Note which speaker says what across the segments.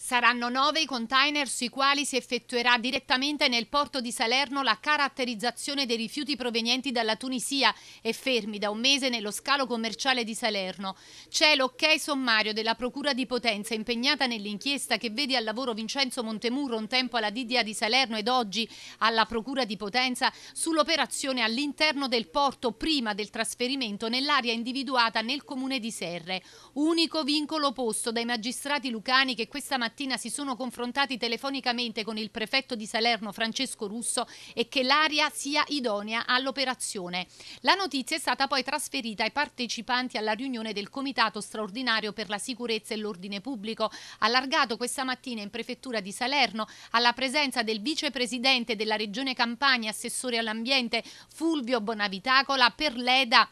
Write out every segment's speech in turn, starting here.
Speaker 1: Saranno nove i container sui quali si effettuerà direttamente nel porto di Salerno la caratterizzazione dei rifiuti provenienti dalla Tunisia e fermi da un mese nello scalo commerciale di Salerno. C'è l'ok sommario della Procura di Potenza impegnata nell'inchiesta che vede al lavoro Vincenzo Montemurro un tempo alla DDA di Salerno ed oggi alla Procura di Potenza sull'operazione all'interno del porto prima del trasferimento nell'area individuata nel comune di Serre. Unico vincolo posto dai magistrati lucani che questa mattina mattina si sono confrontati telefonicamente con il prefetto di Salerno Francesco Russo e che l'area sia idonea all'operazione. La notizia è stata poi trasferita ai partecipanti alla riunione del Comitato straordinario per la sicurezza e l'ordine pubblico, allargato questa mattina in prefettura di Salerno alla presenza del vicepresidente della Regione Campania, assessore all'ambiente Fulvio Bonavitacola, per l'EDA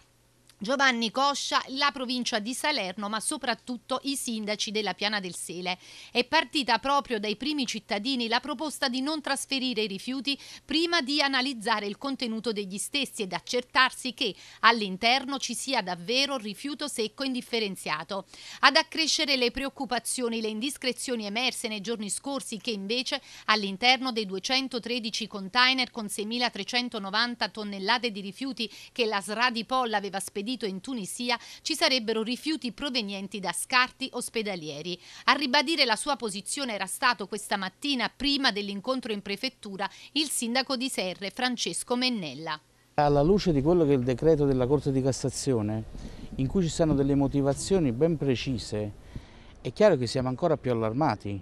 Speaker 1: Giovanni Coscia, la provincia di Salerno, ma soprattutto i sindaci della Piana del Sele. È partita proprio dai primi cittadini la proposta di non trasferire i rifiuti prima di analizzare il contenuto degli stessi ed accertarsi che all'interno ci sia davvero rifiuto secco indifferenziato. Ad accrescere le preoccupazioni le indiscrezioni emerse nei giorni scorsi che invece all'interno dei 213 container con 6.390 tonnellate di rifiuti che la SRA di Polla aveva spedito spedito in Tunisia ci sarebbero rifiuti provenienti da scarti ospedalieri. A ribadire la sua posizione era stato questa mattina, prima dell'incontro in prefettura, il sindaco di Serre, Francesco Mennella.
Speaker 2: Alla luce di quello che è il decreto della Corte di Cassazione, in cui ci sono delle motivazioni ben precise, è chiaro che siamo ancora più allarmati,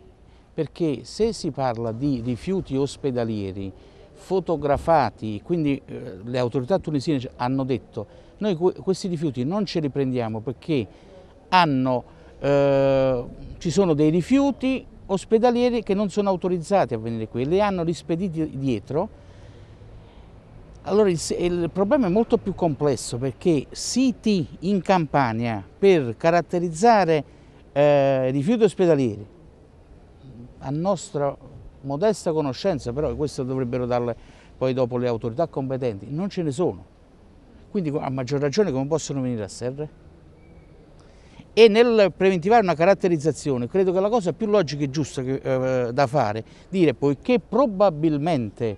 Speaker 2: perché se si parla di rifiuti ospedalieri fotografati, quindi eh, le autorità tunisine hanno detto noi questi rifiuti non ce li prendiamo perché hanno, eh, ci sono dei rifiuti ospedalieri che non sono autorizzati a venire qui, li hanno rispediti dietro. Allora il, il problema è molto più complesso perché siti in Campania per caratterizzare eh, rifiuti ospedalieri, a nostro modesta conoscenza, però questo dovrebbero darle poi dopo le autorità competenti, non ce ne sono. Quindi a maggior ragione come possono venire a serre? E nel preventivare una caratterizzazione, credo che la cosa più logica e giusta che, eh, da fare, dire poiché probabilmente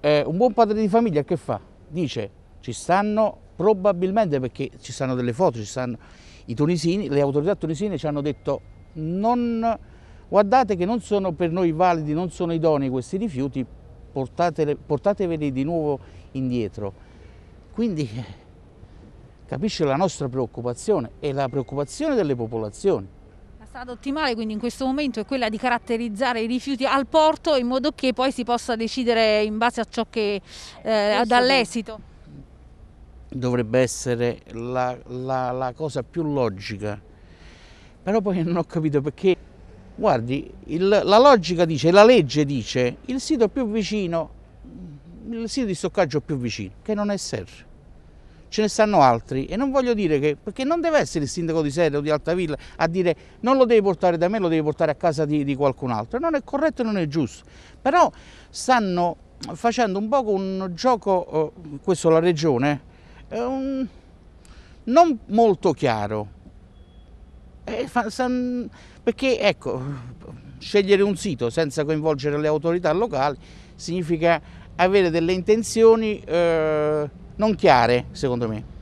Speaker 2: eh, un buon padre di famiglia che fa? Dice ci stanno probabilmente perché ci stanno delle foto, ci stanno i tunisini, le autorità tunisine ci hanno detto non guardate che non sono per noi validi, non sono idonei questi rifiuti, portateveli di nuovo indietro. Quindi capisce la nostra preoccupazione e la preoccupazione delle popolazioni.
Speaker 1: La strada ottimale quindi in questo momento è quella di caratterizzare i rifiuti al porto in modo che poi si possa decidere in base a ciò che eh, dall'esito.
Speaker 2: Dovrebbe essere la, la, la cosa più logica, però poi non ho capito perché Guardi, il, la logica dice, la legge dice, il sito più vicino, il sito di stoccaggio più vicino, che non è Serre. Ce ne stanno altri e non voglio dire che, perché non deve essere il sindaco di Serre o di Altavilla a dire non lo devi portare da me, lo devi portare a casa di, di qualcun altro. Non è corretto e non è giusto. Però stanno facendo un poco un gioco, eh, questo la regione, eh, non molto chiaro. Eh, san... perché ecco, scegliere un sito senza coinvolgere le autorità locali significa avere delle intenzioni eh, non chiare, secondo me.